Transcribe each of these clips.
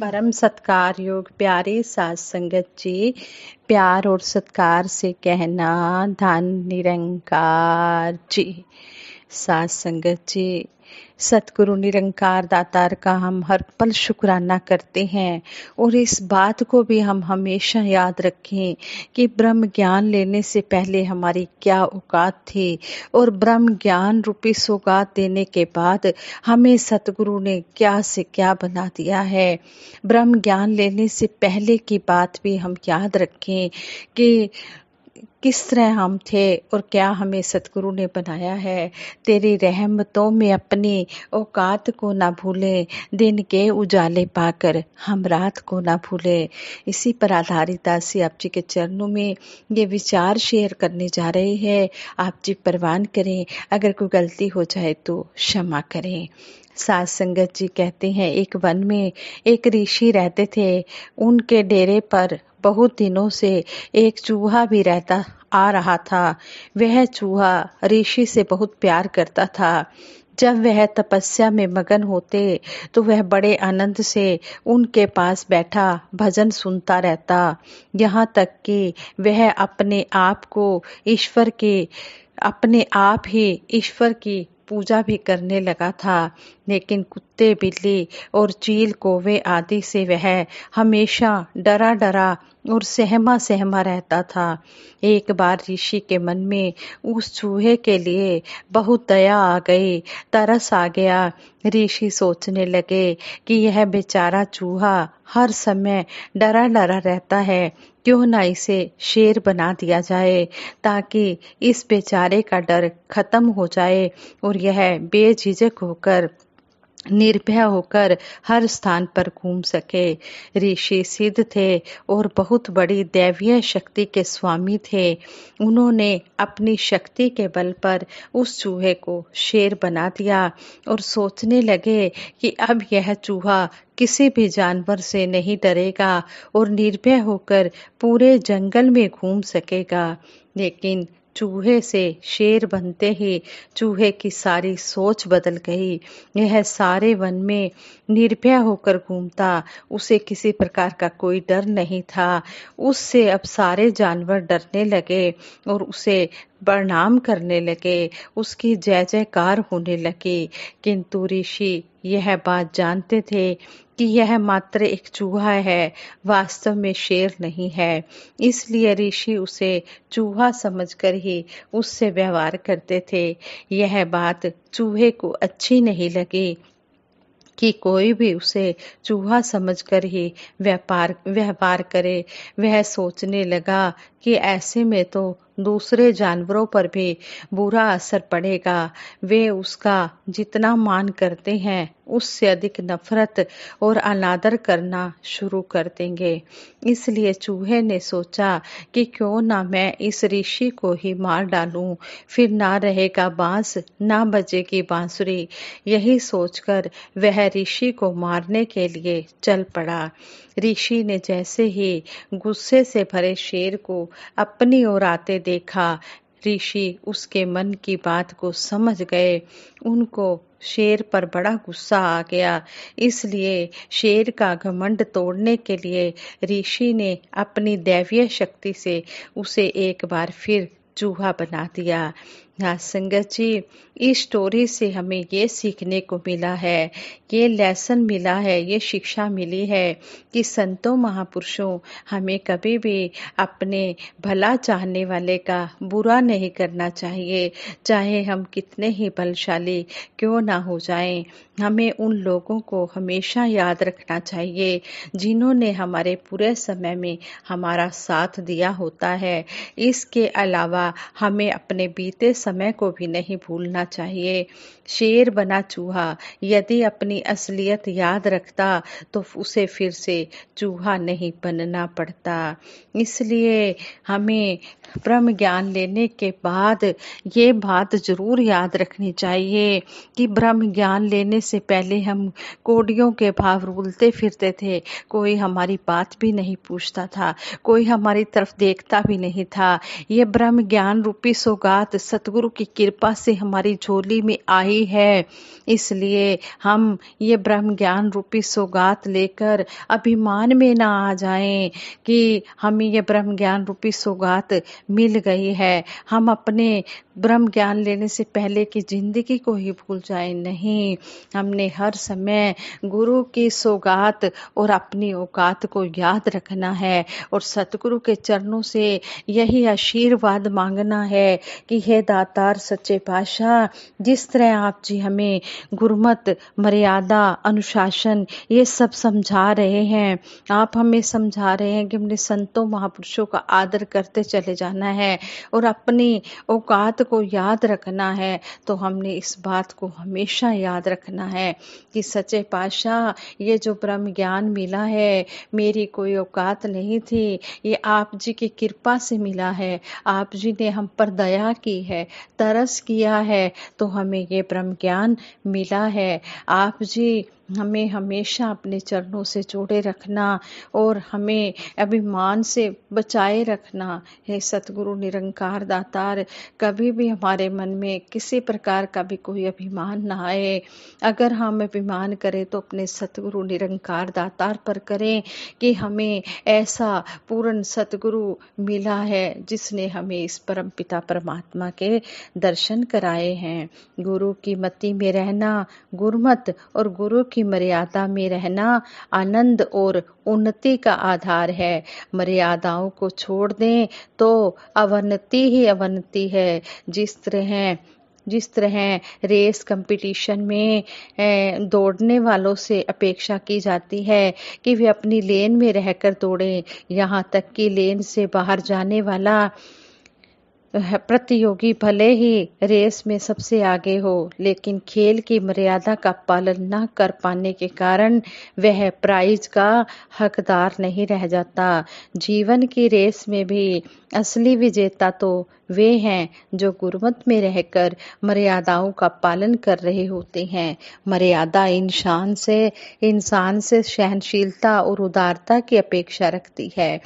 परम सत्कार योग प्यारे सास संगत जी प्यार और सत्कार से कहना धन निरंकार जी सास संगत जी सतगुरु निरंकार दातार का हम हर पल शुक्राना करते हैं और इस बात को भी हम हमेशा याद रखें कि ब्रह्म ज्ञान लेने से पहले हमारी क्या औकात थी और ब्रह्म ज्ञान रूपी सौगात देने के बाद हमें सतगुरु ने क्या से क्या बना दिया है ब्रह्म ज्ञान लेने से पहले की बात भी हम याद रखें कि किस तरह हम थे और क्या हमें सतगुरु ने बनाया है तेरी रहमतों में अपनी औकात को ना भूलें दिन के उजाले पाकर हम रात को ना भूलें इसी पर आधारित से आप जी के चरणों में ये विचार शेयर करने जा रहे हैं आप जी परवान करें अगर कोई गलती हो जाए तो क्षमा करें सास संगत जी कहते हैं एक वन में एक ऋषि रहते थे उनके डेरे पर बहुत दिनों से एक चूहा भी रहता आ रहा था वह चूहा ऋषि से बहुत प्यार करता था जब वह तपस्या में मगन होते तो वह बड़े आनंद से उनके पास बैठा भजन सुनता रहता यहाँ तक कि वह अपने आप को ईश्वर के अपने आप ही ईश्वर की पूजा भी करने लगा था लेकिन कुत्ते बिल्ली और चील कोवे आदि से वह हमेशा डरा डरा और सहमा सहमा रहता था एक बार ऋषि के मन में उस चूहे के लिए बहुत दया आ गई तरस आ गया ऋषि सोचने लगे कि यह बेचारा चूहा हर समय डरा डरा रहता है क्यों ना इसे शेर बना दिया जाए ताकि इस बेचारे का डर खत्म हो जाए और यह बेझिझक होकर निर्भय होकर हर स्थान पर घूम सके ऋषि सिद्ध थे और बहुत बड़ी दैवीय शक्ति के स्वामी थे उन्होंने अपनी शक्ति के बल पर उस चूहे को शेर बना दिया और सोचने लगे कि अब यह चूहा किसी भी जानवर से नहीं डरेगा और निर्भय होकर पूरे जंगल में घूम सकेगा लेकिन चूहे से शेर बनते ही चूहे की सारी सोच बदल गई यह सारे वन में निर्भय होकर घूमता उसे किसी प्रकार का कोई डर नहीं था उससे अब सारे जानवर डरने लगे और उसे प्रणाम करने लगे उसकी जय जयकार होने लगी किंतु ऋषि यह बात जानते थे कि यह मात्र एक चूहा है वास्तव में शेर नहीं है इसलिए ऋषि उसे चूहा समझकर ही उससे व्यवहार करते थे यह बात चूहे को अच्छी नहीं लगी कि कोई भी उसे चूहा समझकर ही व्यापार व्यवहार करे वह सोचने लगा कि ऐसे में तो दूसरे जानवरों पर भी बुरा असर पड़ेगा वे उसका जितना मान करते हैं उससे अधिक नफरत और अनादर करना शुरू कर देंगे इसलिए चूहे ने सोचा कि क्यों ना मैं इस ऋषि को ही मार डालूं फिर ना रहेगा बांस ना बजेगी बांसुरी यही सोचकर वह ऋषि को मारने के लिए चल पड़ा ऋषि ने जैसे ही गुस्से से भरे शेर को अपनी ओर आते देखा ऋषि उसके मन की बात को समझ गए उनको शेर पर बड़ा गुस्सा आ गया इसलिए शेर का घमंड तोड़ने के लिए ऋषि ने अपनी दैवीय शक्ति से उसे एक बार फिर चूहा बना दिया हाँ, संगत जी इस स्टोरी से हमें ये सीखने को मिला है ये लेसन मिला है ये शिक्षा मिली है कि संतों महापुरुषों हमें कभी भी अपने भला चाहने वाले का बुरा नहीं करना चाहिए चाहे हम कितने ही बलशाली क्यों ना हो जाएं हमें उन लोगों को हमेशा याद रखना चाहिए जिन्होंने हमारे पूरे समय में हमारा साथ दिया होता है इसके अलावा हमें अपने बीते समय समय को भी नहीं भूलना चाहिए शेर बना चूहा यदि अपनी असलियत याद रखता तो उसे फिर से चूहा नहीं बनना पड़ता इसलिए हमें ब्रह्म ज्ञान लेने के बाद ये बात जरूर याद रखनी चाहिए कि ब्रह्म ज्ञान लेने से पहले हम कोडियों के भाव रूलते फिरते थे कोई हमारी बात भी नहीं पूछता था कोई हमारी तरफ देखता भी नहीं था ये ब्रह्म ज्ञान रूपी सौगात सतगुरु सतगुरु की कृपा से हमारी झोली में आई है इसलिए हम ये ब्रह्म ज्ञान रूपी सौगात लेकर अभिमान में ना आ जाएं कि हमें ये ब्रह्म ज्ञान रूपी सौगात मिल गई है हम अपने ब्रह्म ज्ञान लेने से पहले की जिंदगी को ही भूल जाए नहीं हमने हर समय गुरु की सौगात और अपनी औकात को याद रखना है और सतगुरु के चरणों से यही आशीर्वाद मांगना है कि हे दाता लगातार सच्चे पाशाह जिस तरह आप जी हमें गुरमत मर्यादा अनुशासन ये सब समझा रहे हैं आप हमें समझा रहे हैं कि हमने संतों महापुरुषों का आदर करते चले जाना है और अपनी औकात को याद रखना है तो हमने इस बात को हमेशा याद रखना है कि सच्चे पाशाह ये जो ब्रह्म ज्ञान मिला है मेरी कोई औकात नहीं थी ये आप जी की कृपा से मिला है आप जी ने हम पर दया की है तरस किया है तो हमें ये ब्रह्म ज्ञान मिला है आप जी हमें हमेशा अपने चरणों से जोड़े रखना और हमें अभिमान से बचाए रखना हे सतगुरु निरंकार दातार कभी भी हमारे मन में किसी प्रकार का भी कोई अभिमान ना आए अगर हम अभिमान करें तो अपने सतगुरु निरंकार दातार पर करें कि हमें ऐसा पूर्ण सतगुरु मिला है जिसने हमें इस परम पिता परमात्मा के दर्शन कराए हैं गुरु की मति में रहना गुरमत और गुरु की की मर्यादा में रहना आनंद और उन्नति का आधार है मर्यादाओं को छोड़ दें तो अवनति ही अवनति है जिस तरह जिस तरह रेस कंपटीशन में दौड़ने वालों से अपेक्षा की जाती है कि वे अपनी लेन में रहकर दौड़ें यहाँ तक कि लेन से बाहर जाने वाला प्रतियोगी भले ही रेस में सबसे आगे हो लेकिन खेल की मर्यादा का पालन न कर पाने के कारण वह प्राइज का हकदार नहीं रह जाता जीवन की रेस में भी असली विजेता तो वे हैं जो गुरमत में रहकर मर्यादाओं का पालन कर रहे होते हैं मर्यादा इंसान से इंसान से सहनशीलता और उदारता की अपेक्षा रखती है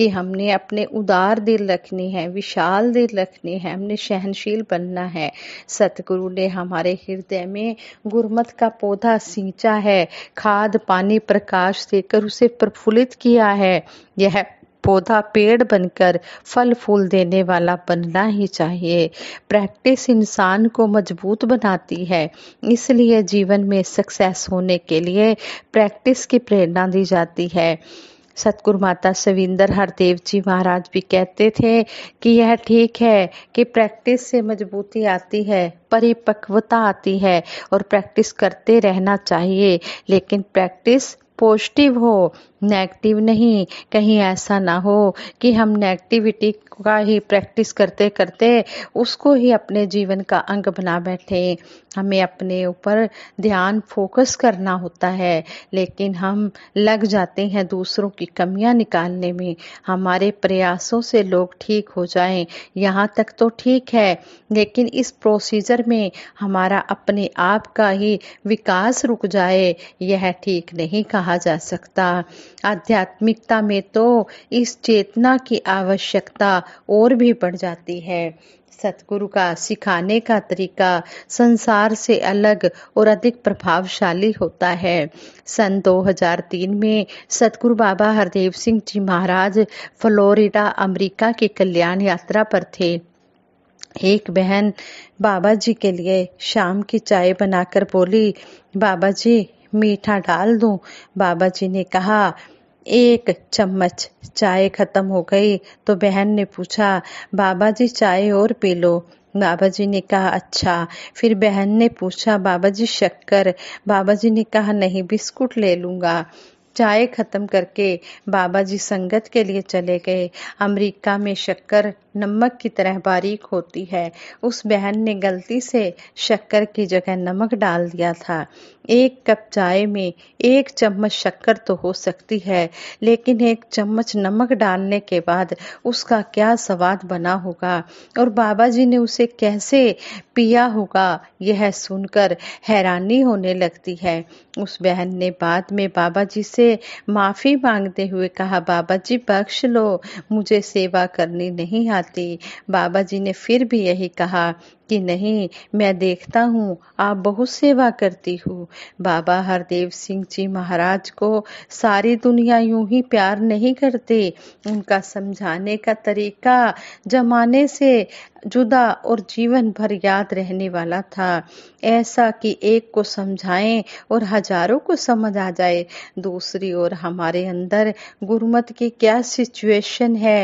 कि हमने अपने उदार दिल रखने हैं विशाल दिल रखने हैं हमने सहनशील बनना है सतगुरु ने हमारे हृदय में गुरमत का पौधा सींचा है खाद पानी प्रकाश देकर उसे प्रफुल्लित किया है यह पौधा पेड़ बनकर फल फूल देने वाला बनना ही चाहिए प्रैक्टिस इंसान को मजबूत बनाती है इसलिए जीवन में सक्सेस होने के लिए प्रैक्टिस की प्रेरणा दी जाती है सतगुरु माता सविंदर हरदेव जी महाराज भी कहते थे कि यह ठीक है कि प्रैक्टिस से मजबूती आती है परिपक्वता आती है और प्रैक्टिस करते रहना चाहिए लेकिन प्रैक्टिस पॉजिटिव हो नेगेटिव नहीं कहीं ऐसा ना हो कि हम नेगेटिविटी का ही प्रैक्टिस करते करते उसको ही अपने जीवन का अंग बना बैठे हमें अपने ऊपर ध्यान फोकस करना होता है लेकिन हम लग जाते हैं दूसरों की कमियां निकालने में हमारे प्रयासों से लोग ठीक हो जाएं यहाँ तक तो ठीक है लेकिन इस प्रोसीजर में हमारा अपने आप का ही विकास रुक जाए यह ठीक नहीं कहा कहा जा सकता आध्यात्मिकता में तो इस चेतना की आवश्यकता और भी बढ़ जाती है सतगुरु का सिखाने का तरीका संसार से अलग और अधिक प्रभावशाली होता है सन 2003 में सतगुरु बाबा हरदेव सिंह जी महाराज फ्लोरिडा अमेरिका के कल्याण यात्रा पर थे एक बहन बाबा जी के लिए शाम की चाय बनाकर बोली बाबा जी मीठा डाल दूं? बाबा जी ने कहा एक चम्मच चाय खत्म हो गई तो बहन ने पूछा बाबा जी चाय और पी लो बाबा जी ने कहा अच्छा फिर बहन ने पूछा बाबा जी शक्कर बाबा जी ने कहा नहीं बिस्कुट ले लूंगा चाय खत्म करके बाबा जी संगत के लिए चले गए अमेरिका में शक्कर नमक की तरह बारीक होती है उस बहन ने गलती से शक्कर की जगह नमक डाल दिया था एक कप चाय में एक चम्मच शक्कर तो हो सकती है लेकिन एक चम्मच नमक डालने के बाद उसका क्या स्वाद बना होगा और बाबा जी ने उसे कैसे पिया होगा यह सुनकर हैरानी होने लगती है उस बहन ने बाद में बाबा जी से माफ़ी मांगते हुए कहा बाबा जी बख्श लो मुझे सेवा करनी नहीं आ आते बाबा जी ने फिर भी यही कहा कि नहीं मैं देखता हूँ आप बहुत सेवा करती हो बाबा हरदेव सिंह जी महाराज को सारी दुनिया यूं ही प्यार नहीं करते उनका समझाने का तरीका जमाने से जुदा और जीवन भर याद रहने वाला था ऐसा कि एक को समझाएं और हजारों को समझ आ जाए दूसरी ओर हमारे अंदर गुरमत की क्या सिचुएशन है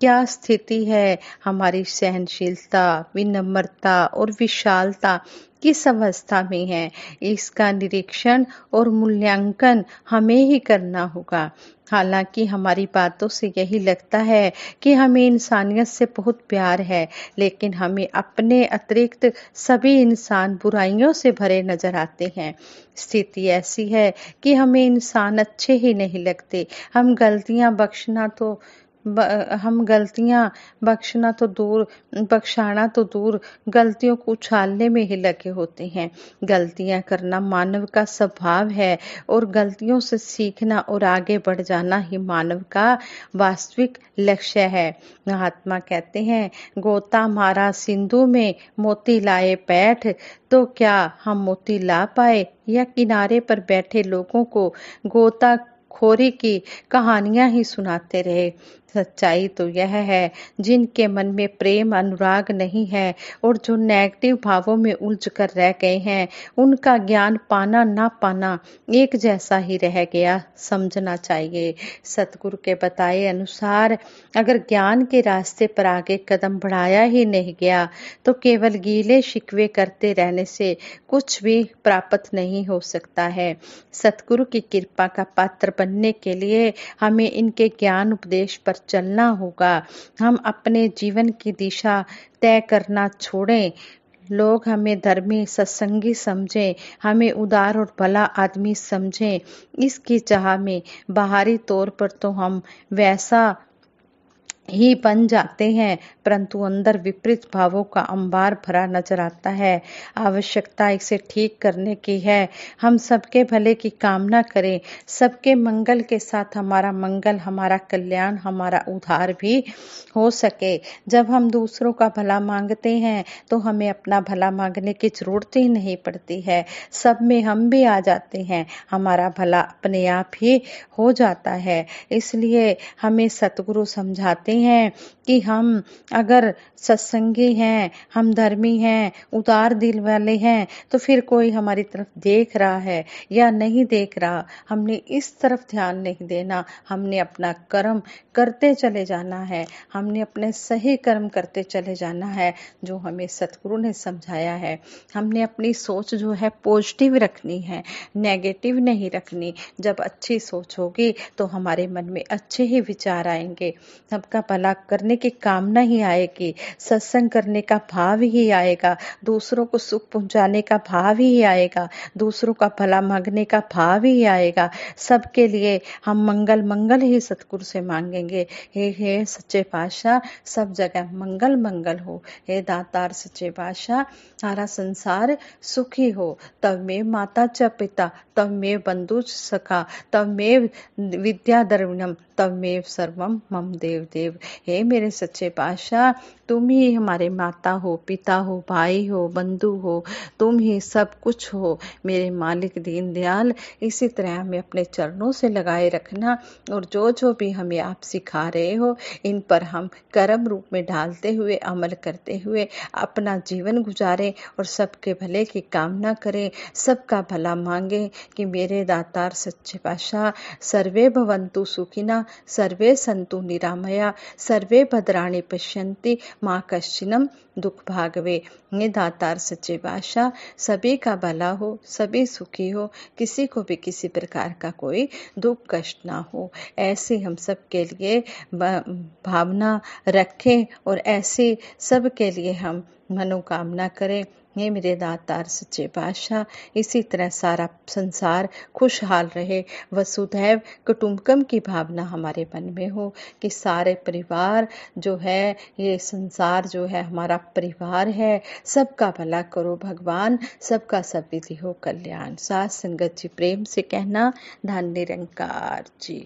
क्या स्थिति है हमारी सहनशीलता विनम्रता सुंदरता और विशालता किस अवस्था में है इसका निरीक्षण और मूल्यांकन हमें ही करना होगा हालांकि हमारी बातों से यही लगता है कि हमें इंसानियत से बहुत प्यार है लेकिन हमें अपने अतिरिक्त सभी इंसान बुराइयों से भरे नजर आते हैं स्थिति ऐसी है कि हमें इंसान अच्छे ही नहीं लगते हम गलतियां बख्शना तो हम गलतियां बख्शना तो दूर बख्शाना तो दूर गलतियों को उछालने में ही लगे होते हैं गलतियां करना मानव का स्वभाव है और गलतियों से सीखना और आगे बढ़ जाना ही मानव का वास्तविक लक्ष्य है महात्मा कहते हैं गोता मारा सिंधु में मोती लाए पैठ तो क्या हम मोती ला पाए या किनारे पर बैठे लोगों को गोता खोरी की कहानियां ही सुनाते रहे सच्चाई तो यह है जिनके मन में प्रेम अनुराग नहीं है और जो नेगेटिव भावों में उलझ कर रह गए हैं उनका ज्ञान पाना ना पाना एक जैसा ही रह गया समझना चाहिए सतगुरु के बताए अनुसार अगर ज्ञान के रास्ते पर आगे कदम बढ़ाया ही नहीं गया तो केवल गीले शिकवे करते रहने से कुछ भी प्राप्त नहीं हो सकता है सतगुरु की कृपा का पात्र बनने के लिए हमें इनके ज्ञान उपदेश पर चलना होगा हम अपने जीवन की दिशा तय करना छोड़ें लोग हमें धर्मी सत्संगी समझें हमें उदार और भला आदमी समझें इसकी चाह में बाहरी तौर पर तो हम वैसा ही बन जाते हैं परंतु अंदर विपरीत भावों का अंबार भरा नजर आता है आवश्यकता इसे ठीक करने की है हम सबके भले की कामना करें सबके मंगल के साथ हमारा मंगल हमारा कल्याण हमारा उधार भी हो सके जब हम दूसरों का भला मांगते हैं तो हमें अपना भला मांगने की जरूरत ही नहीं पड़ती है सब में हम भी आ जाते हैं हमारा भला अपने आप ही हो जाता है इसलिए हमें सतगुरु समझाते हैं कि हम अगर सत्संगी हैं हम धर्मी हैं उतार दिल वाले हैं तो फिर कोई हमारी तरफ देख रहा है या नहीं देख रहा हमने इस तरफ ध्यान नहीं देना हमने अपना कर्म करते चले जाना है हमने अपने सही कर्म करते चले जाना है जो हमें सतगुरु ने समझाया है हमने अपनी सोच जो है पॉजिटिव रखनी है नेगेटिव नहीं रखनी जब अच्छी सोच होगी तो हमारे मन में अच्छे ही विचार आएंगे सबका भला करने की कामना ही आएगी सत्संग करने का भाव ही आएगा दूसरों को सुख पहुंचाने का भाव ही आएगा दूसरों का भला मांगने का भाव ही आएगा सबके लिए हम मंगल मंगल ही सतगुरु से मांगेंगे हे हे सच्चे पाशाह सब जगह मंगल मंगल हो हे दातार सच्चे पाशाह सारा संसार सुखी हो तब मैं माता च पिता तब मैं बंधु सखा तब मैं विद्या दर्वनम तब मैं सर्वम मम देव देव देव हे मेरे सच्चे पातशाह तुम ही हमारे माता हो पिता हो भाई हो बंधु हो तुम ही सब कुछ हो मेरे मालिक दीन दयाल इसी तरह हमें अपने चरणों से लगाए रखना और जो जो भी हमें आप सिखा रहे हो इन पर हम कर्म रूप में डालते हुए अमल करते हुए अपना जीवन गुजारें और सबके भले की कामना करें सबका भला मांगे कि मेरे दातार सच्चे पाशाह सर्वे भवंतु सुखिना सर्वे संतु निरामया सर्वे भद्राणि पश्यन्ति माँ कश्चिनम दुख भागवे ये दातार सच्चे बादशाह सभी का भला हो सभी सुखी हो किसी को भी किसी प्रकार का कोई दुख कष्ट ना हो ऐसे हम सब के लिए भावना रखें और ऐसे सब के लिए हम मनोकामना करें ये मेरे दातार सच्चे बादशाह इसी तरह सारा संसार खुशहाल रहे वसुधैव कुटुम्बकम की भावना हमारे मन में हो कि सारे परिवार जो है ये संसार जो है हमारा परिवार है सबका भला करो भगवान सबका सब विधि हो कल्याण सास संगत जी प्रेम से कहना धन निरंकार जी